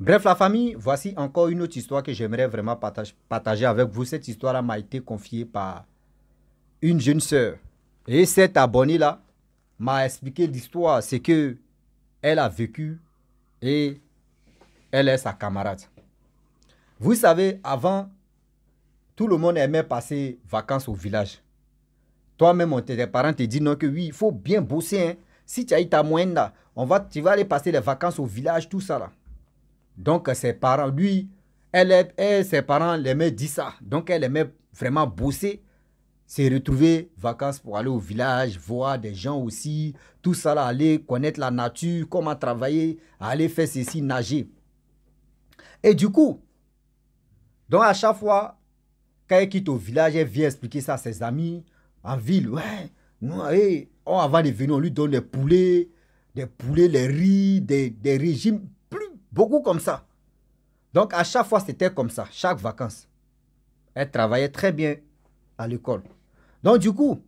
Bref, la famille, voici encore une autre histoire que j'aimerais vraiment partager avec vous. Cette histoire m'a été confiée par une jeune sœur. Et cette abonnée là m'a expliqué l'histoire. C'est que elle a vécu et elle est sa camarade. Vous savez, avant, tout le monde aimait passer vacances au village. Toi-même, tes parents te disent non que oui, il faut bien bosser. Hein. Si tu as eu ta moindre, on va, tu vas aller passer les vacances au village, tout ça là. Donc ses parents, lui, elle, ses parents l'aimaient dit ça. Donc elle aimait vraiment bosser, se retrouver vacances pour aller au village, voir des gens aussi, tout ça aller connaître la nature, comment travailler, aller faire ceci, nager. Et du coup, donc à chaque fois, quand elle quitte au village, elle vient expliquer ça à ses amis en ville. Ouais, nous, avant de venir, on lui donne des poulets, des poulets, les riz, des, des régimes Beaucoup comme ça. Donc à chaque fois, c'était comme ça, chaque vacances. Elle travaillait très bien à l'école. Donc du coup,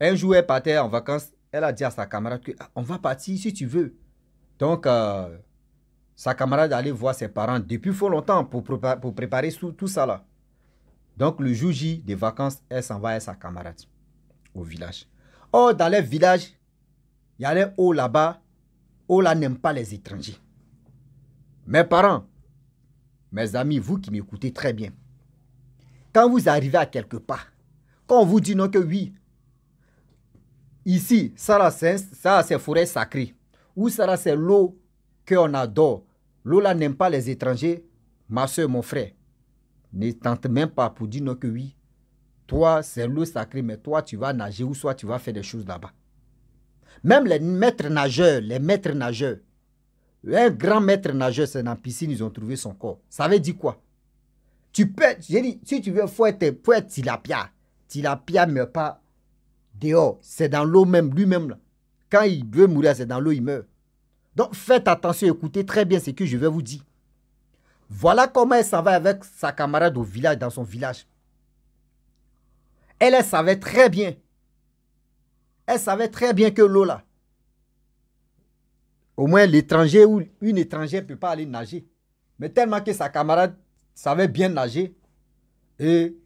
un jour, elle partait en vacances. Elle a dit à sa camarade que ah, on va partir si tu veux. Donc euh, sa camarade allait voir ses parents depuis fort longtemps pour, préparer tout, ça là. Donc le jour J des vacances, elle s'en va à sa camarade au village. oh dans les villages, il y a les là-bas, Ola n'aime pas les étrangers. Mes parents, mes amis, vous qui m'écoutez très bien, quand vous arrivez à quelque part, quand on vous dit non que oui, ici, ça, c'est forêt sacrée, ou ça, c'est l'eau qu'on adore. L'eau là n'aime pas les étrangers, ma soeur, mon frère. Ne tente même pas pour dire non que oui. Toi, c'est l'eau sacrée, mais toi, tu vas nager ou soit tu vas faire des choses là-bas. Même les maîtres nageurs, les maîtres nageurs. Un grand maître nageur, c'est dans la piscine, ils ont trouvé son corps. Ça veut dire quoi Tu peux, j'ai dit, si tu veux, il faut être, faut tilapia. Tilapia, meurt pas dehors. C'est dans l'eau même, lui-même. Quand il veut mourir, c'est dans l'eau, il meurt. Donc faites attention, écoutez très bien ce que je vais vous dire. Voilà comment elle s'en va avec sa camarade au village, dans son village. Elle, elle savait très bien elle savait très bien que Lola... au moins l'étranger ou une étrangère ne peut pas aller nager. Mais tellement que sa camarade savait bien nager, et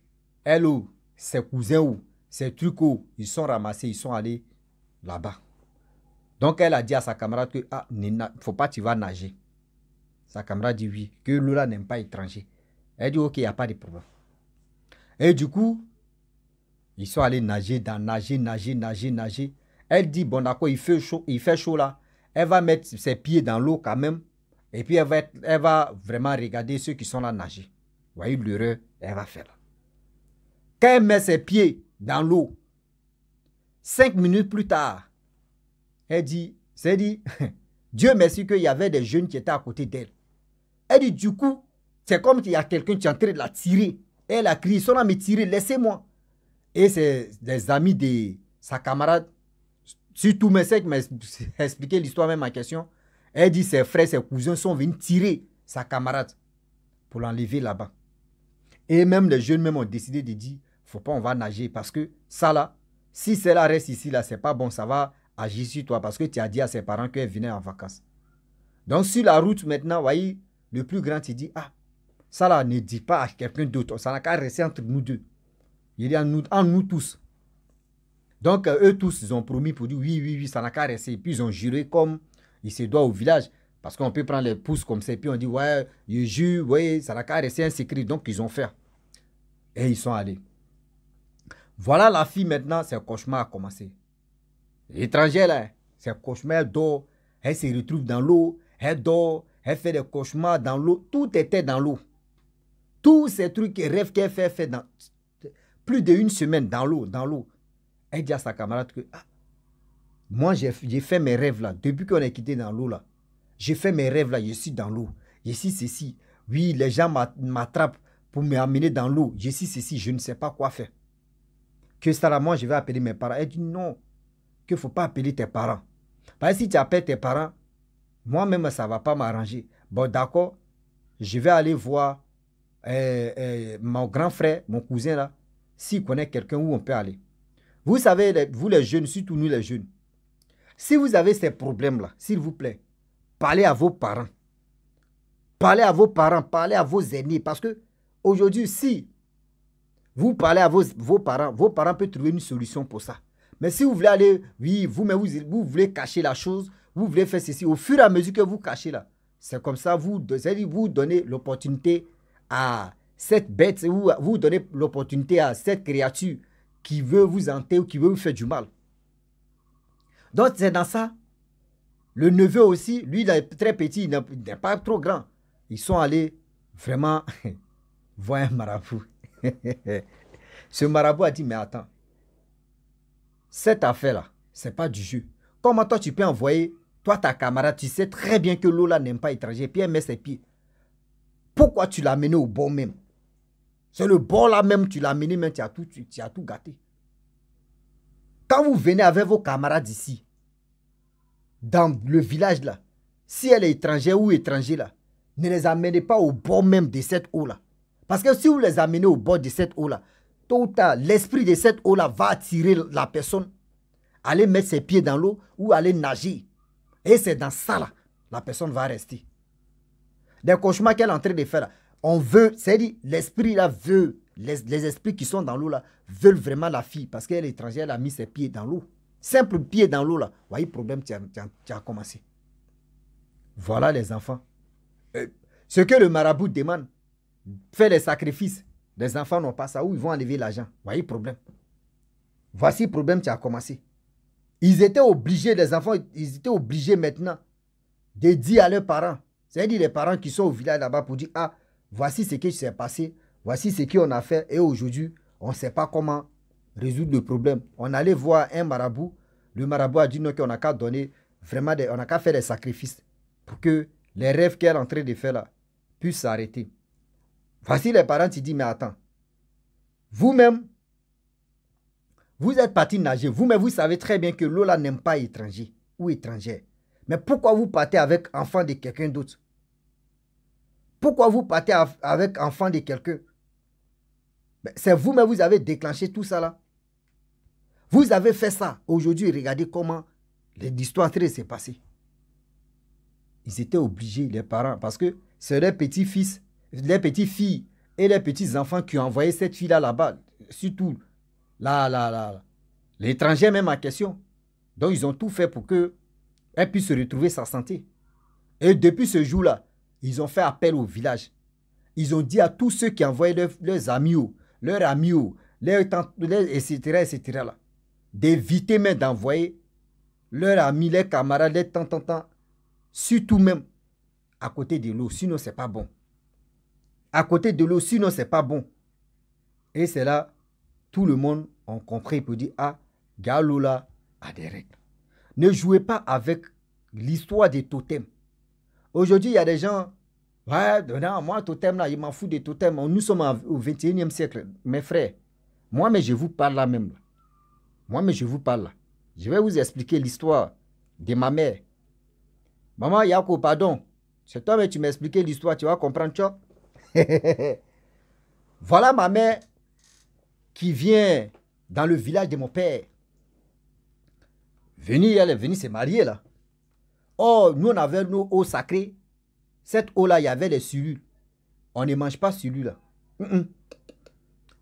elle ou ses cousins ou ses trucs ils sont ramassés, ils sont allés là-bas. Donc elle a dit à sa camarade que ah, ne faut pas tu vas nager. Sa camarade dit oui, que Lola n'aime pas étranger. Elle dit ok, il n'y a pas de problème. Et du coup, ils sont allés nager, dans, nager, nager, nager, nager. Elle dit, bon d'accord, il fait chaud, il fait chaud là. Elle va mettre ses pieds dans l'eau quand même. Et puis elle va, elle va vraiment regarder ceux qui sont là nager. Vous voyez l'heureux elle va faire Quand elle met ses pieds dans l'eau, cinq minutes plus tard, elle dit, c'est dit, Dieu merci qu'il y avait des jeunes qui étaient à côté d'elle. Elle dit, du coup, c'est comme s'il y a quelqu'un qui est en train de la tirer. Elle a crié, son âme me tirer, laissez-moi et c'est des amis de sa camarade, surtout Messec mais expliqué l'histoire même en question, elle dit ses frères, ses cousins sont venus tirer sa camarade pour l'enlever là-bas. Et même les jeunes même ont décidé de dire, faut pas, on va nager parce que ça là, si cela reste ici là, c'est pas bon, ça va agir sur toi parce que tu as dit à ses parents qu'elle venait en vacances. Donc sur la route maintenant, voyez, le plus grand, il dit, ah, ça là, ne dit pas à quelqu'un d'autre, ça n'a qu'à rester entre nous deux. Il est en nous, tous. Donc, euh, eux tous, ils ont promis pour dire oui, oui, oui, ça n'a qu'à rester. Puis, ils ont juré comme il se doit au village. Parce qu'on peut prendre les pouces comme ça, puis on dit ouais, je jure, ouais, ça n'a qu'à rester un secret. Donc, ils ont fait. Et ils sont allés. Voilà la fille maintenant, ses cauchemars a commencé. L'étranger, là, ses cauchemars, elle dort, elle se retrouve dans l'eau, elle dort, elle fait des cauchemars dans l'eau. Tout était dans l'eau. Tous ces trucs et rêves qu'elle fait, fait dans, plus d'une semaine dans l'eau, dans l'eau. Elle dit à sa camarade que ah, moi j'ai fait mes rêves là, depuis qu'on est quitté dans l'eau là. J'ai fait mes rêves là, je suis dans l'eau, je suis ceci. Oui, les gens m'attrapent pour me m'amener dans l'eau, je suis ceci, je ne sais pas quoi faire. Que ça moi je vais appeler mes parents. Elle dit non, qu'il ne faut pas appeler tes parents. Parce que si tu appelles tes parents, moi-même ça ne va pas m'arranger. Bon d'accord, je vais aller voir euh, euh, mon grand frère, mon cousin là, s'il connaît quelqu'un où on peut aller. Vous savez, vous les jeunes, surtout nous les jeunes, si vous avez ces problèmes-là, s'il vous plaît, parlez à vos parents. Parlez à vos parents, parlez à vos aînés. Parce que aujourd'hui, si vous parlez à vos, parents, vos parents peuvent trouver une solution pour ça. Mais si vous voulez aller, oui, vous, mais vous, vous voulez cacher la chose, vous voulez faire ceci, au fur et à mesure que vous cachez là, c'est comme ça, vous, vous donner l'opportunité à cette bête, vous, vous donnez l'opportunité à cette créature qui veut vous hanter ou qui veut vous faire du mal. Donc c'est dans ça. Le neveu aussi, lui, il est très petit, il n'est pas trop grand. Ils sont allés vraiment voir un marabout. Ce marabout a dit, mais attends, cette affaire-là, c'est pas du jeu. Comment toi tu peux envoyer, toi ta camarade, tu sais très bien que Lola n'aime pas étranger, puis elle met ses pieds. Pourquoi tu l'as mené au bon même c'est le bord là même, tu l'as mené, mais tu as, tout, gâté. Quand vous venez avec vos camarades ici, dans le village là, si elle est étrangère ou étranger là, ne les amenez pas au bord même de cette eau là. Parce que si vous les amenez au bord de cette eau là, l'esprit de cette eau là va attirer la personne, aller mettre ses pieds dans l'eau ou aller nager. Et c'est dans ça là, la personne va rester. Des cauchemars qu'elle est en train de faire là. On veut, c'est-à-dire, l'esprit là veut, les, esprits qui sont dans l'eau là, veulent vraiment la fille parce qu'elle est étrangère, Elle a mis ses pieds dans l'eau. Simple pied dans l'eau là. Voyez, problème, tu as, commencé. Voilà les enfants. Euh, ce que le marabout demande, fait les sacrifices. Les enfants n'ont pas ça. Où ils vont enlever l'argent Voyez, problème. Voici problème, tu as commencé. Ils étaient obligés, les enfants, ils étaient obligés maintenant de dire à leurs parents, c'est-à-dire les parents qui sont au village là-bas pour dire, ah, voici ce qui s'est passé, voici ce qu'on a fait et aujourd'hui, on ne sait pas comment résoudre le problème. On allait voir un marabout, le marabout a dit non, qu'on n'a qu'à donner vraiment, on qu'à faire des sacrifices pour que les rêves qu'elle est en train de faire là puissent s'arrêter. Voici les parents qui disent, mais attends, vous-même, vous êtes parti nager, vous-même, vous savez très bien que Lola n'aime pas étranger ou étrangère. Mais pourquoi vous partez avec enfant de quelqu'un d'autre pourquoi vous partez avec enfant de quelqu'un ben, C'est vous, mais vous avez déclenché tout ça là. Vous avez fait ça. Aujourd'hui, regardez comment l'histoire s'est passée. Ils étaient obligés, les parents, parce que c'est les petits-fils, les petites filles et les petits-enfants qui ont envoyé cette fille-là là-bas, surtout là, là, là, là. l'étranger même en question. Donc, ils ont tout fait pour qu'elle puisse retrouver sa santé. Et depuis ce jour-là, ils ont fait appel au village. Ils ont dit à tous ceux qui envoyaient leurs, amis, leurs amis, etc., etc., d'éviter même d'envoyer leurs amis, leurs camarades, leurs tant, surtout même à côté de l'eau, sinon c'est pas bon. À côté de l'eau, sinon c'est pas bon. Et c'est là, tout le monde a compris pour dire, ah, Galola a des règles. Ne jouez pas avec l'histoire des totems. Aujourd'hui, il y a des gens, ouais, non, moi, totem là, il m'en fout des totems. Nous sommes au 21e siècle, mes frères. Moi, mais je vous parle là même. Moi, mais je vous parle là. Je vais vous expliquer l'histoire de ma mère. Maman Yako, pardon. C'est toi, mais tu m'expliquais l'histoire, tu vas comprendre, tu voilà ma mère qui vient dans le village de mon père. venir elle est venue se marier là. Oh, nous, on avait nos eaux sacrées. Cette eau-là, il y avait les cellules. On ne mange pas celui-là.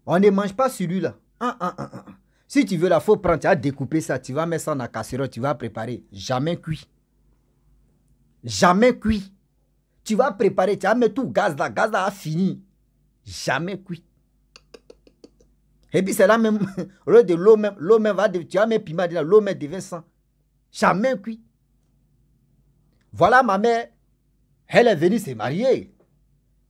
On ne mange pas celui-là. Ah, ah, ah, si tu veux la faut prendre, tu vas découper ça, tu vas mettre ça dans la casserole, tu vas préparer. Jamais cuit. Jamais cuit. Tu vas préparer, tu vas mettre tout gaz là, gaz là a fini. Jamais cuit. Et puis c'est là même, au lieu de l'eau même, l'eau même va, tu vas mettre piment l'eau même devient sang. Jamais cuit voilà ma mère, elle est venue se marier.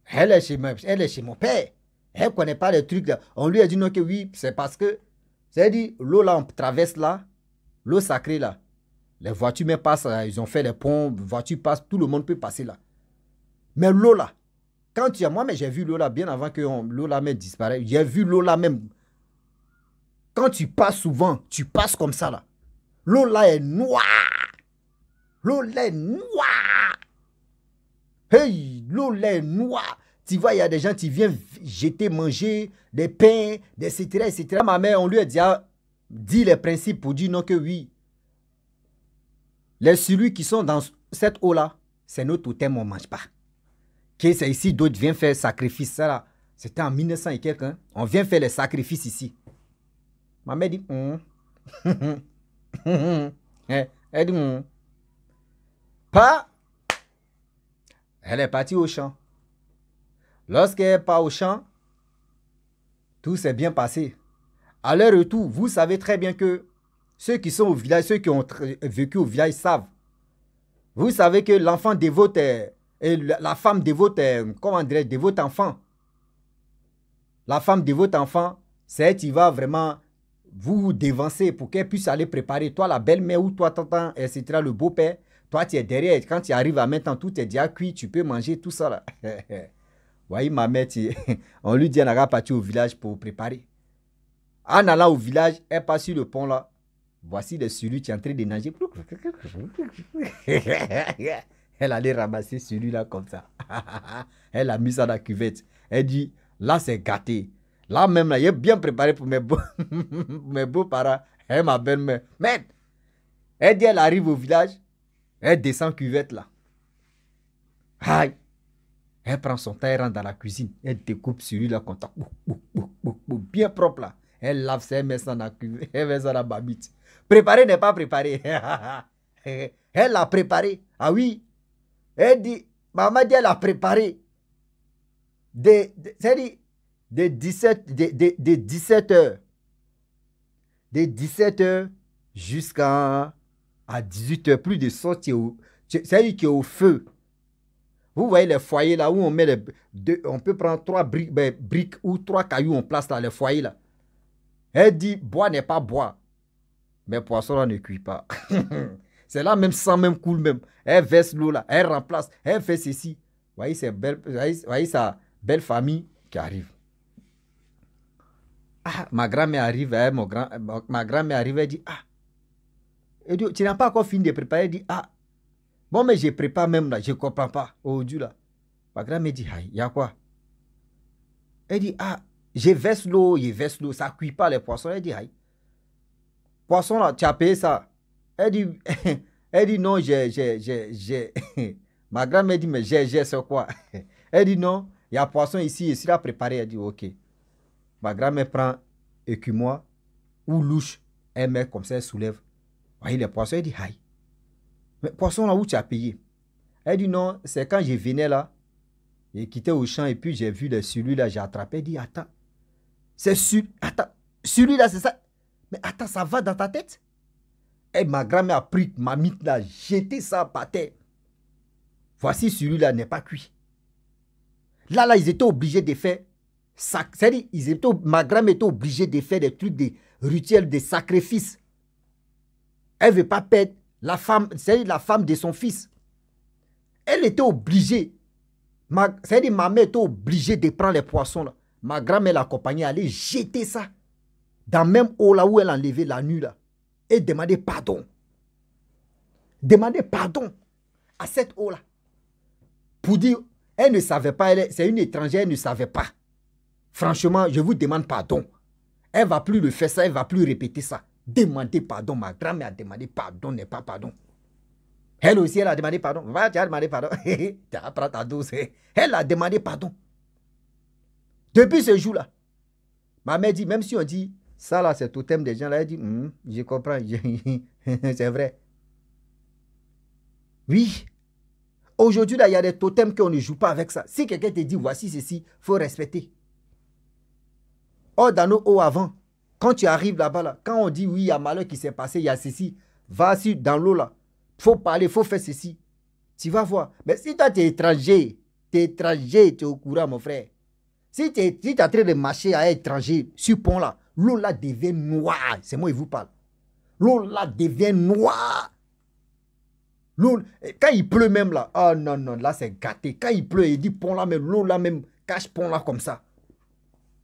Elle est chez, elle est chez mon père. Elle ne connaît pas les trucs. On lui a dit non que oui, c'est parce que, c'est-à-dire, l'eau là, on traverse là, l'eau sacrée là. Les voitures même passent, euh, ils ont fait les ponts, les voitures passent, tout le monde peut passer là. Mais l'eau là, quand tu as, moi, mais j'ai vu l'eau là bien avant que l'eau là même disparaisse. J'ai vu l'eau là même. Quand tu passes souvent, tu passes comme ça là. L'eau là est noire l'eau lait Hey, l'eau lait Tu vois, il y a des gens qui viennent jeter, manger des pains, etc., etc. Ma mère, on lui a dit, ah, dit les principes pour dire non que oui. Les celui qui sont dans cette eau-là, c'est notre thème on ne mange pas. Que c'est ici, d'autres viennent faire sacrifice. Ça là, c'était en 1900 et quelques. Hein. On vient faire les sacrifices ici. Ma mère dit, hum. Hum, hum. Eh, elle dit, pas, elle est partie au champ. Lorsqu'elle n'est pas au champ, tout s'est bien passé. À leur retour, vous savez très bien que ceux qui sont au village, ceux qui ont vécu au village savent. Vous savez que l'enfant dévote et la femme dévote, comment dirais dévote enfant. La femme dévote enfant, c'est qui va vraiment vous dévancer pour qu'elle puisse aller préparer toi la belle-mère ou toi tonton etc., le beau-père, toi, tu es derrière. Quand tu arrives à maintenant, tout est déjà cuit. Tu peux manger tout ça. Là. voyez, ma mère, on lui dit qu'elle n'a parti au village pour préparer. En allant au village, elle passe sur le pont là. Voici le celui qui est en train de nager. Elle allait ramasser celui là comme ça. Elle a mis ça dans la cuvette. Elle dit, là c'est gâté. Là même, là, il est bien préparé pour mes, beaux, mes beaux-parents. Elle hein, ma belle-mère. Mais elle dit, elle arrive au village. Elle descend cuvette là. Aïe. Elle prend son elle rentre dans la cuisine. Elle découpe sur lui la contact. Bien propre là. Elle lave ses mains dans la cuvette. Elle met ça dans la babite. Préparé n'est pas préparé. elle l'a préparé. Ah oui. Elle dit, maman dit, elle a préparé. cest à de Des 17 heures. De 17 heures jusqu'à à 18h, plus de sortie c'est-à-dire qu'il est au feu. Vous voyez les foyers là où on met les deux, on peut prendre trois ben, briques, ou trois cailloux, on place là les foyers là. Elle dit bois n'est pas bois. Mais poisson là ne cuit pas. c'est là même sans même coule même. Elle verse l'eau là, elle remplace, elle fait ceci. Vous voyez, sa belle famille qui arrive. Ah, ma grand-mère arrive, hein, ma grand-mère arrive, elle dit ah et tu n'as pas encore fini de préparer. Il dit, ah, bon, mais je prépare même là, je ne comprends pas. Oh Dieu là. Ma grand mère dit, il y a quoi Elle dit, ah, je verse l'eau, je verse l'eau, ça ne cuit pas les poissons. Elle dit, ah, poisson là, tu as payé ça. Elle dit, elle dit non, j'ai, j'ai, j'ai, j'ai. Ma grand-mère dit, mais j'ai, j'ai, c'est quoi Elle dit non, il y a poisson ici, ici, là, préparé. Elle dit, ok. Ma grand-mère prend écumois ou louche, elle met comme ça, elle soulève les poissons, il dit, aïe. Mais poisson, là, où tu as payé Elle dit, non, c'est quand je venais là, et quitté au champ et puis j'ai vu celui-là, j'ai attrapé. Elle dit, attends, c'est celui, attends, là c'est ça. Mais attends, ça va dans ta tête Et eh, ma grand-mère a pris ma mythe là, jeté ça par terre. Voici celui-là n'est pas cuit. Là, là, ils étaient obligés de faire ma grand-mère était obligée de faire des trucs, des rituels, des sacrifices elle ne veut pas perdre la femme, c'est la femme de son fils. Elle était obligée. C'est-à-dire ma mère était obligée de prendre les poissons. Ma grand-mère l'accompagnait, aller jeter ça dans même eau là où elle enlevait la nuit là et demander pardon. Demander pardon à cette eau là pour dire elle ne savait pas, c'est une étrangère, elle ne savait pas. Franchement, je vous demande pardon. Elle va plus le faire ça, elle va plus répéter ça demander pardon. Ma grand-mère a demandé pardon, n'est pas pardon. Elle aussi, elle a demandé pardon. Va, tu as demandé pardon. tu ta douce. Elle a demandé pardon. Depuis ce jour-là, ma mère dit, même si on dit, ça là, c'est totem des gens, là, elle dit, hmm, je comprends, c'est vrai. Oui. Aujourd'hui, là, il y a des totems qu'on ne joue pas avec ça. Si quelqu'un te dit, voici ceci, il faut respecter. Oh, dans nos hauts avant, quand tu arrives là-bas, là, quand on dit oui, il y a malheur qui s'est passé, il y a ceci, va dans l'eau là. faut parler, faut faire ceci. Tu vas voir. Mais si toi, tu es étranger, tu es étranger, tu es au courant, mon frère. Si tu es, en train de marcher à étranger, sur pont là, l'eau là devient noire. C'est moi qui vous parle. L'eau là devient noire. quand il pleut même là, oh non, non, là c'est gâté. Quand il pleut, il dit pont là mais l'eau là même, cache pont là comme ça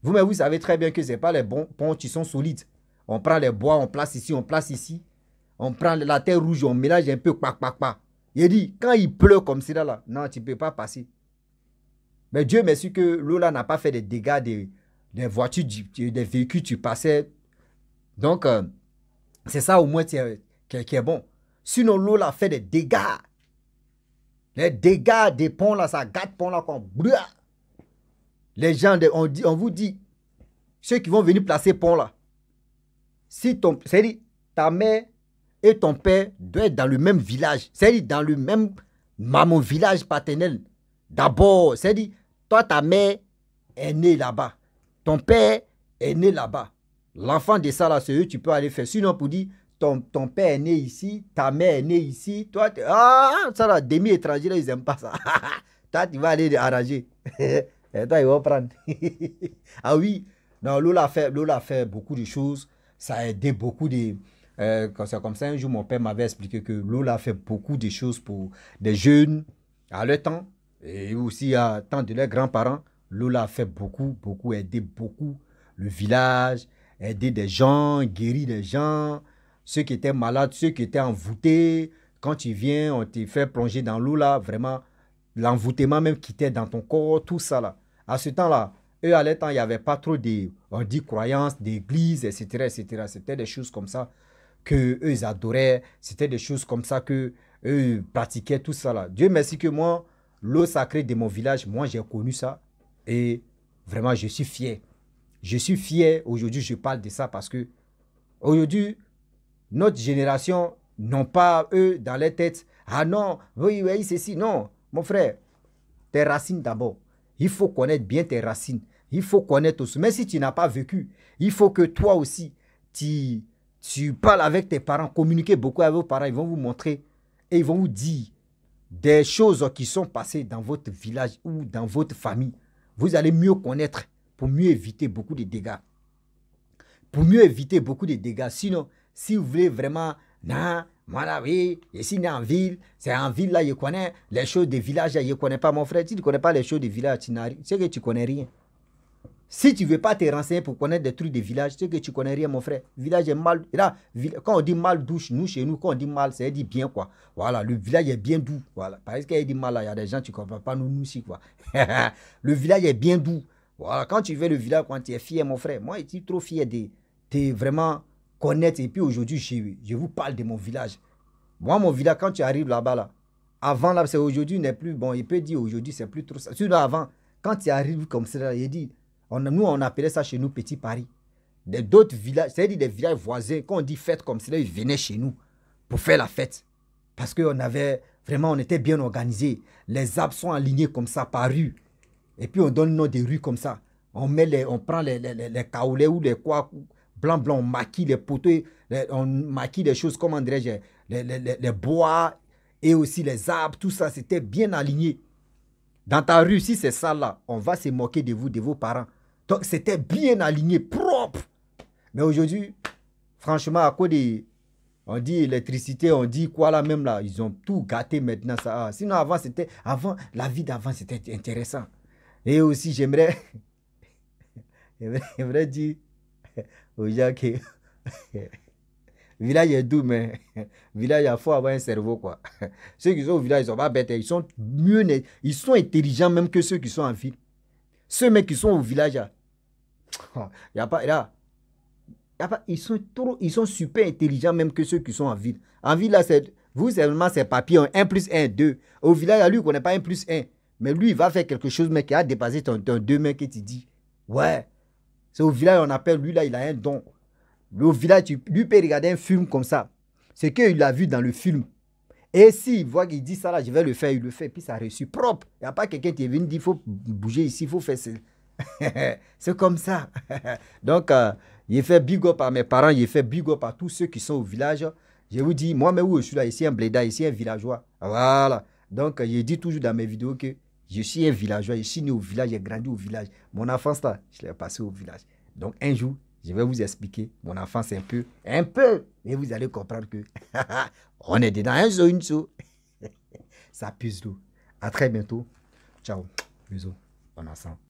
vous vous savez très bien que ce n'est pas les bons ponts qui sont solides. On prend les bois, on place ici, on place ici. On prend la terre rouge, on mélange un peu, Il dit, quand il pleut comme cela, là, non, tu ne peux pas passer. Mais Dieu merci que l'eau là n'a pas fait des dégâts des, des voitures, des véhicules, tu passais. Donc, euh, c'est ça au moins qui est, bon. Sinon, l'eau là fait des dégâts. Les dégâts des ponts là, ça gâte pont là, quand les gens, de, on, dit, on vous dit, ceux qui vont venir placer pont là, si ton, cest ta mère et ton père doivent être dans le même village, c'est-à-dire dans le même maman village paternel. D'abord, c'est-à-dire, toi, ta mère est née là-bas. Ton père est né là-bas. L'enfant de ça, là, c'est eux, tu peux aller faire. Sinon, pour dire, ton, père est né ici, ta mère est née ici, toi, ah, ça, là, demi-étranger, là, ils n'aiment pas ça. toi, tu vas aller arranger. Et eh, toi, ah oui, l'eau a fait, beaucoup de choses. Ça a aidé beaucoup de... Euh, c'est comme ça, un jour, mon père m'avait expliqué que l'eau a fait beaucoup de choses pour des jeunes à leur temps et aussi à temps de leurs grands-parents. L'eau a fait beaucoup, beaucoup, aidé beaucoup le village, aider des gens, guérir des gens, ceux qui étaient malades, ceux qui étaient envoûtés. Quand tu viens, on te fait plonger dans l'eau là, vraiment, l'envoûtement même qui était dans ton corps, tout ça là. À ce temps-là, eux, à l'époque, il n'y avait pas trop de, on dit, croyances, d'églises, etc., etc. C'était des choses comme ça que eux, adoraient. C'était des choses comme ça que eux pratiquaient, tout ça là. Dieu merci que moi, l'eau sacrée de mon village, moi, j'ai connu ça. Et vraiment, je suis fier. Je suis fier. Aujourd'hui, je parle de ça parce que aujourd'hui, notre génération n'ont pas, eux, dans les têtes, ah non, oui, oui, ceci, non. Mon frère, tes racines d'abord. Il faut connaître bien tes racines. Il faut connaître aussi. Même si tu n'as pas vécu, il faut que toi aussi, tu, tu parles avec tes parents, communiquez beaucoup avec vos parents. Ils vont vous montrer et ils vont vous dire des choses qui sont passées dans votre village ou dans votre famille. Vous allez mieux connaître pour mieux éviter beaucoup de dégâts. Pour mieux éviter beaucoup de dégâts. Sinon, si vous voulez vraiment non, moi là, oui, ici, on en ville. C'est en ville là, je connais les choses des villages. Je ne connais pas mon frère. Si tu ne connais pas les choses des villages, tu que tu connais rien. Si tu ne veux pas te renseigner pour connaître des trucs des villages, c'est que tu ne connais rien, mon frère. Village est mal. Là, quand on dit mal douche, nous, chez nous, quand on dit mal, c'est dit bien, quoi. Voilà, le village est bien doux. Voilà. Parce qu'il dit mal, il y a des gens, qui ne comprennent pas, nous, nous aussi, quoi. le village est bien doux. Voilà, quand tu veux le village, quand tu es fier, mon frère. Moi, je suis trop fier de, es vraiment connaître. Et puis aujourd'hui, je, vous parle de mon village. Moi, mon village, quand tu arrives là-bas, là, avant, là, c'est aujourd'hui, n'est plus bon. Il peut dire aujourd'hui, c'est plus trop ça. Tu avant, quand tu arrives comme cela il dit, on, nous, on appelait ça chez nous Petit Paris. D'autres villages, c'est-à-dire des villages voisins, quand on dit fête comme cela ils venaient chez nous pour faire la fête. Parce qu'on avait, vraiment, on était bien organisés. Les arbres sont alignés comme ça, par rue. Et puis, on donne le nom des rues comme ça. On, met les, on prend les, les, les, les caoulets ou les quoi blanc, blanc, on maquille les poteaux, on maquille les choses, comme dirais les, les, bois et aussi les arbres, tout ça, c'était bien aligné. Dans ta rue, si c'est ça là, on va se moquer de vous, de vos parents. Donc c'était bien aligné, propre. Mais aujourd'hui, franchement, à quoi des... On dit électricité, on dit quoi là même là, ils ont tout gâté maintenant ça. Ah, sinon avant c'était, avant la vie d'avant c'était intéressant. Et aussi j'aimerais, j'aimerais dire village est doux, mais village, il faut avoir un cerveau, quoi. Ceux qui sont au village, ils sont pas bêtes. Hein. Ils sont mieux, ils sont intelligents même que ceux qui sont en ville. Ceux mecs qui sont au village, il ah. n'y a pas, là, y a pas, ils sont ils sont super intelligents même que ceux qui sont en ville. En ville, là, c'est, vous seulement, c'est papier, 1 hein. plus 1, 2. Au village, lui, on connaît pas 1 plus 1. Mais lui, il va faire quelque chose, mais qui a dépassé ton, 2, mec, tu dis, ouais, c'est au village, on appelle lui là, il a un don. Le village, lui peut regarder un film comme ça. C'est qu'il a vu dans le film. Et s'il si voit qu'il dit ça là, je vais le faire, il le fait, puis ça reçu propre. Il n'y a pas quelqu'un qui est venu dire il faut bouger ici, il faut faire ça. C'est comme ça. Donc, il euh, j'ai fait big up à mes parents, j'ai fait big up à tous ceux qui sont au village. Je vous dis, moi, mais où je suis là, ici un bléda, ici un villageois. Voilà. Donc, je dis toujours dans mes vidéos que je suis un villageois, je suis né au village, j'ai grandi au village. Mon enfance, là, je l'ai passé au village. Donc un jour, je vais vous expliquer mon enfance un peu, un peu, mais vous allez comprendre que on est dedans, un zo, une zo. Ça pisse l'eau. À très bientôt. Ciao. Bisous. On ensemble.